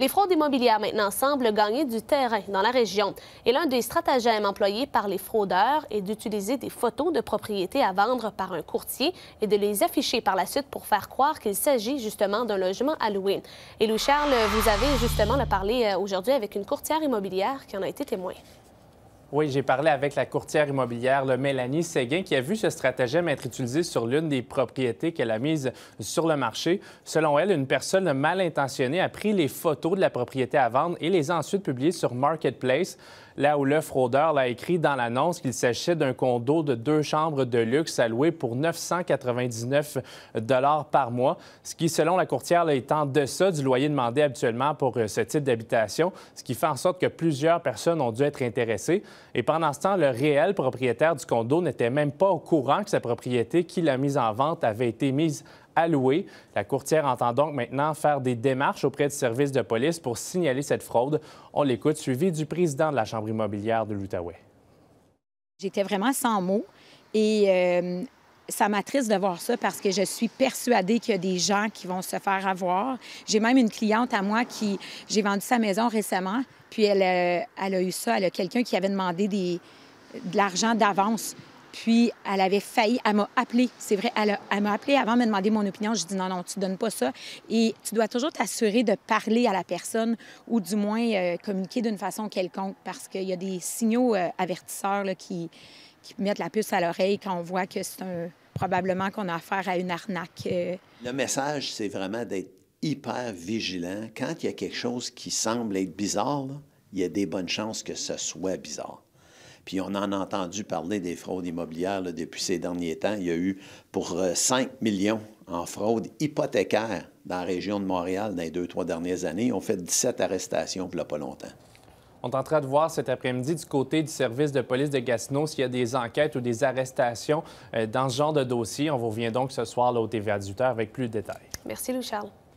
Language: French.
les fraudes immobilières maintenant semblent gagner du terrain dans la région. Et l'un des stratagèmes employés par les fraudeurs est d'utiliser des photos de propriétés à vendre par un courtier et de les afficher par la suite pour faire croire qu'il s'agit justement d'un logement Halloween. Et Louis-Charles, vous avez justement parlé euh, aujourd'hui avec une courtière immobilière qui en a été témoin. Oui, j'ai parlé avec la courtière immobilière le Mélanie Seguin, qui a vu ce stratagème être utilisé sur l'une des propriétés qu'elle a mise sur le marché. Selon elle, une personne mal intentionnée a pris les photos de la propriété à vendre et les a ensuite publiées sur Marketplace, là où le fraudeur l'a écrit dans l'annonce qu'il s'agissait d'un condo de deux chambres de luxe à louer pour 999 par mois, ce qui, selon la courtière, est en deçà du loyer demandé habituellement pour euh, ce type d'habitation, ce qui fait en sorte que plusieurs personnes ont dû être intéressées. Et pendant ce temps, le réel propriétaire du condo n'était même pas au courant que sa propriété qui l'a mise en vente avait été mise à louer. La courtière entend donc maintenant faire des démarches auprès du service de police pour signaler cette fraude. On l'écoute, suivi du président de la Chambre immobilière de l'Outaouais. J'étais vraiment sans mots. Et euh, ça m'attriste de voir ça parce que je suis persuadée qu'il y a des gens qui vont se faire avoir. J'ai même une cliente à moi qui... J'ai vendu sa maison récemment, puis elle, euh, a eu ça. Elle a quelqu'un qui avait demandé de l'argent d'avance puis, elle avait failli, elle m'a appelé, c'est vrai, elle, m'a appelé avant de me demander mon opinion. Je dis non, non, tu donnes pas ça. Et tu dois toujours t'assurer de parler à la personne ou du moins euh, communiquer d'une façon quelconque parce qu'il y a des signaux euh, avertisseurs qui, mettent la puce à l'oreille quand on voit que c'est probablement qu'on a affaire à une arnaque. Euh. Le message, c'est vraiment d'être hyper vigilant. Quand il y a quelque chose qui semble être bizarre, il y a des bonnes chances que ce soit bizarre. Puis on en a entendu parler des fraudes immobilières depuis ces derniers temps. Il y a eu pour 5 euh, millions en fraude hypothécaire dans la région de Montréal dans les deux, trois dernières années. On fait 17 arrestations il la pas longtemps. On tentera de voir cet après-midi du côté du service de police de Gatineau s'il y a des enquêtes ou des arrestations euh, dans ce genre de dossier. On vous revient donc ce soir au TVA 18h avec plus de détails. Merci, Louis-Charles.